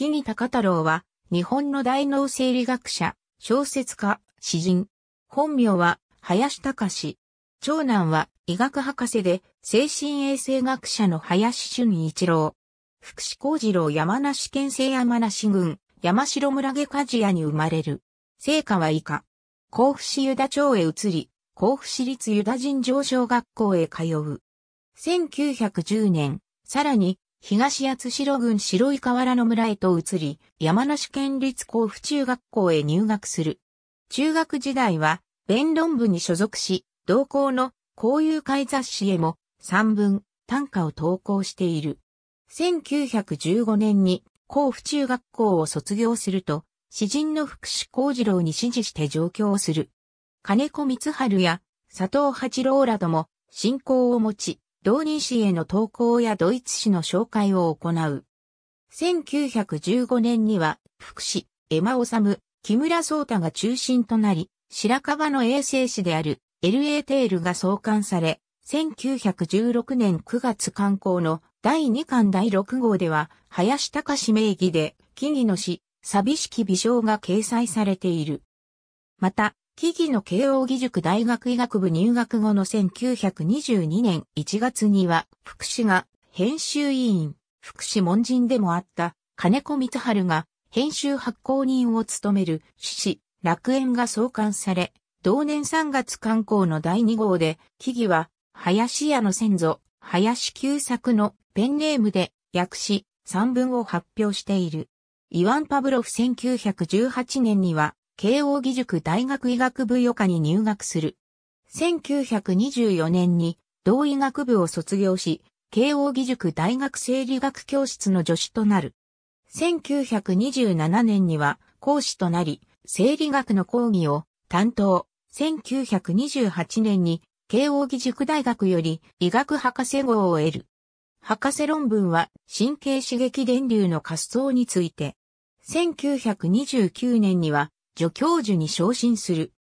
木木高太郎は、日本の大脳生理学者、小説家、詩人。本名は、林隆。長男は、医学博士で、精神衛生学者の林俊一郎。福祉幸次郎山梨県西山梨郡、山城村下鍛冶屋に生まれる。成果は以下。甲府市湯田町へ移り、甲府市立湯田尋常小学校へ通う。1910年、さらに東八代郡白井河原の村へと移り、山梨県立甲府中学校へ入学する。中学時代は、弁論部に所属し、同校の交友会雑誌へも散文、短歌を投稿している。1915年に甲府中学校を卒業すると、詩人の福士幸次郎に指示して上京する。金子光春や佐藤八郎らとも信仰を持ち、同人誌への投稿やドイツ誌の紹介を行う。1915年には、福祉、エマ治、木村聡太が中心となり、白樺の衛生誌である LA テールが創刊され、1916年9月刊行の第2巻第6号では、林隆名義で、木々の詩、寂しき微笑が掲載されている。また、木々の慶応義塾大学医学部入学後の1922年1月には、福祉が編集委員、福祉門人でもあった金子光春が編集発行人を務める獅子楽園が創刊され、同年3月刊行の第2号で、木々は林家の先祖、林久作のペンネームで訳し、三文を発表している。イワン・パブロフ1918年には、慶応義塾大学医学部予科に入学する。1924年に同医学部を卒業し、慶応義塾大学生理学教室の助手となる。1927年には講師となり、生理学の講義を担当。1928年に慶応義塾大学より医学博士号を得る。博士論文は神経刺激電流の滑走について。1929年には助教授に昇進する。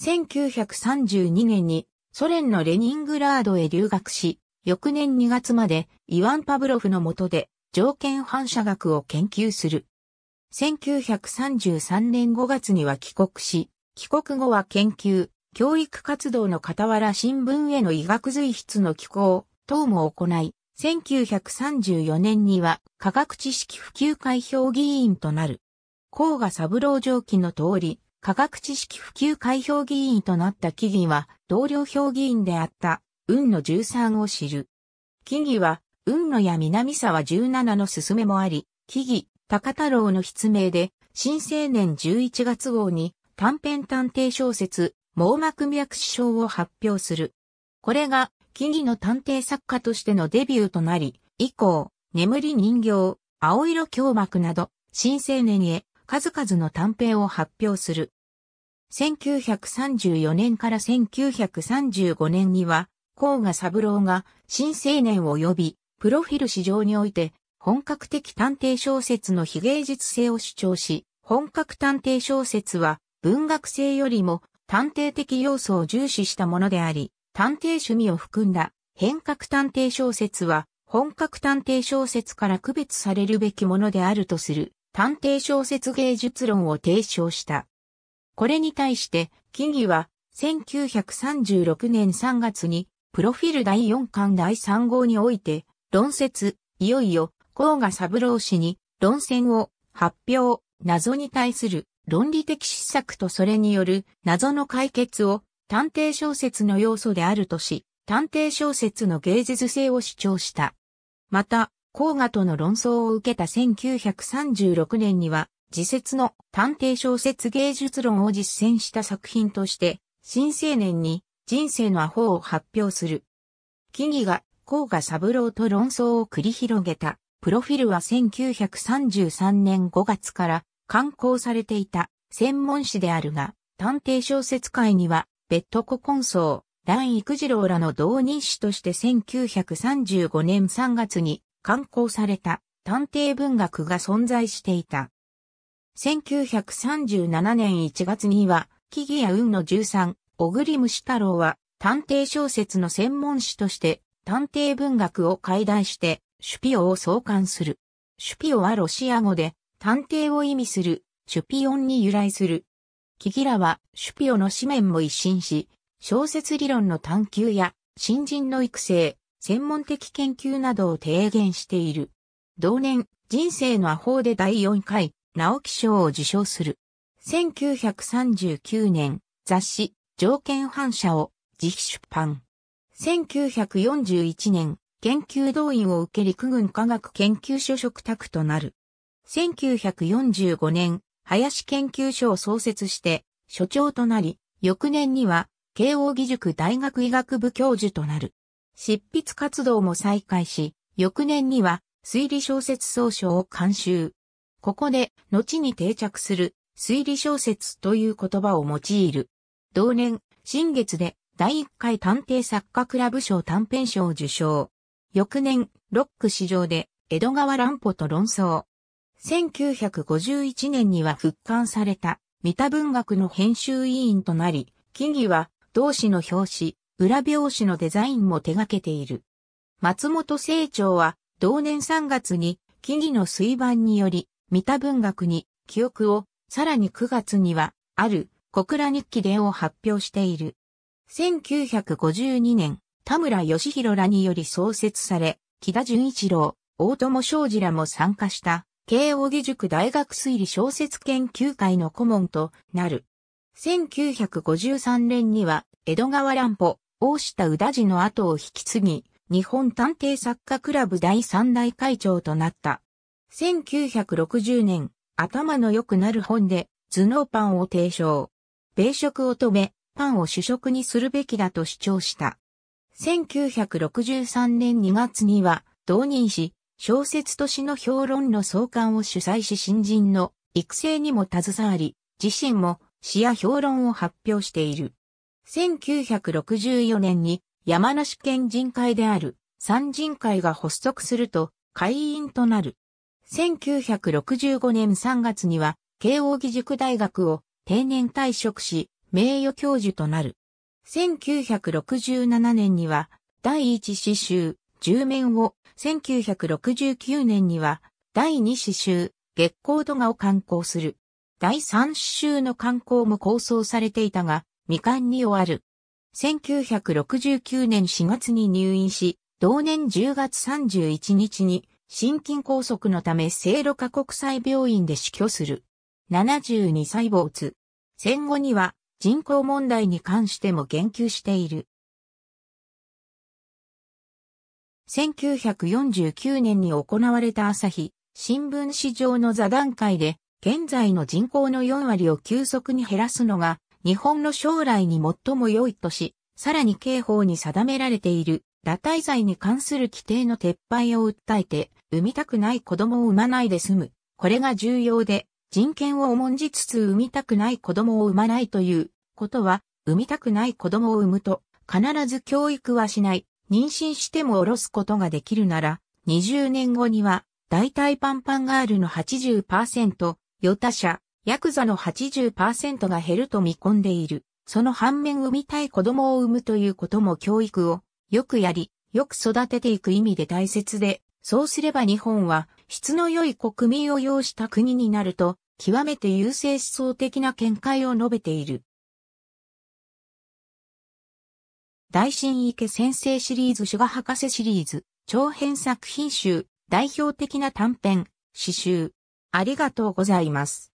1932年にソ連のレニングラードへ留学し、翌年2月までイワン・パブロフの下で条件反射学を研究する。1933年5月には帰国し、帰国後は研究、教育活動の傍ら新聞への医学随筆の寄稿等も行い、1934年には科学知識普及会評議員となる。甲賀三郎上記の通り、科学知識普及開票議員となった木々は、同僚評議員であった、運の13を知る。木々は、運のや南沢17の勧めもあり、木々、高太郎の筆名で、新青年11月号に、短編探偵小説、網膜脈死症を発表する。これが、木々の探偵作家としてのデビューとなり、以降、眠り人形、青色胸膜など、新青年へ数々の短編を発表する。1934年から1935年には、甲賀三郎が新青年を呼び、プロフィル市場において本格的探偵小説の非芸術性を主張し、本格探偵小説は文学性よりも探偵的要素を重視したものであり、探偵趣味を含んだ変革探偵小説は本格探偵小説から区別されるべきものであるとする探偵小説芸術論を提唱した。これに対して、木ギは、1936年3月に、プロフィール第4巻第3号において、論説、いよいよ、甲賀三郎氏に、論戦を発表、謎に対する論理的失策とそれによる謎の解決を探偵小説の要素であるとし、探偵小説の芸術性を主張した。また、黄河との論争を受けた1936年には、自説の探偵小説芸術論を実践した作品として、新青年に人生のアホを発表する。木々が黄河三郎と論争を繰り広げた、プロフィルは1933年5月から刊行されていた専門誌であるが、探偵小説界には、ベッドココンソー、ク育次郎らの同人誌として1935年3月に刊行された探偵文学が存在していた。1937年1月には、木々や運の13、小栗虫太郎は、探偵小説の専門誌として、探偵文学を解題して、シュピオを創刊する。シュピオはロシア語で、探偵を意味する、シュピオンに由来する。キギラは、シュピオの紙面も一新し、小説理論の探求や、新人の育成、専門的研究などを提言している。同年、人生のアホで第4回、直木賞を受賞する。1939年、雑誌、条件反射を自費出版。1941年、研究動員を受け陸軍科学研究所職宅となる。1945年、林研究所を創設して、所長となり、翌年には、慶応義塾大学医学部教授となる。執筆活動も再開し、翌年には推理小説総書を監修。ここで後に定着する推理小説という言葉を用いる。同年、新月で第1回探偵作家クラブ賞短編賞を受賞。翌年、ロック市場で江戸川乱歩と論争。1951年には復刊された三田文学の編集委員となり、木々は同志の表紙、裏表紙のデザインも手掛けている。松本清張は、同年3月に、木々の水盤により、見た文学に、記憶を、さらに9月には、ある、小倉日記でを発表している。1952年、田村義弘らにより創設され、木田純一郎、大友昌司らも参加した、慶応義塾大学推理小説研究会の顧問となる。1953年には、江戸川乱歩、大下宇田寺の後を引き継ぎ、日本探偵作家クラブ第3代会長となった。1960年、頭の良くなる本で、頭脳パンを提唱。米食を止め、パンを主食にするべきだと主張した。1963年2月には、同人誌、小説都市の評論の創刊を主催し新人の育成にも携わり、自身も詩や評論を発表している。1964年に山梨県人会である三人会が発足すると会員となる。1965年3月には慶応義塾大学を定年退職し名誉教授となる。1967年には第一詩集10面を、1969年には第二詩集月光度画を刊行する。第三詩集の刊行も構想されていたが、未完に終わる。1969年4月に入院し、同年10月31日に心筋梗塞のため聖路加国際病院で死去する。72歳没。戦後には人口問題に関しても言及している。1949年に行われた朝日新聞市場の座談会で現在の人口の4割を急速に減らすのが日本の将来に最も良いとし、さらに刑法に定められている、堕胎罪に関する規定の撤廃を訴えて、産みたくない子供を産まないで済む。これが重要で、人権を重んじつつ産みたくない子供を産まないということは、産みたくない子供を産むと、必ず教育はしない、妊娠しても下ろすことができるなら、20年後には、大体パンパンガールの80%、与他者、ヤクザの80%が減ると見込んでいる。その反面産みたい子供を産むということも教育をよくやり、よく育てていく意味で大切で、そうすれば日本は質の良い国民を要した国になると、極めて優勢思想的な見解を述べている。大神池先生シリーズ、シュ博士シリーズ、長編作品集、代表的な短編、詩集。ありがとうございます。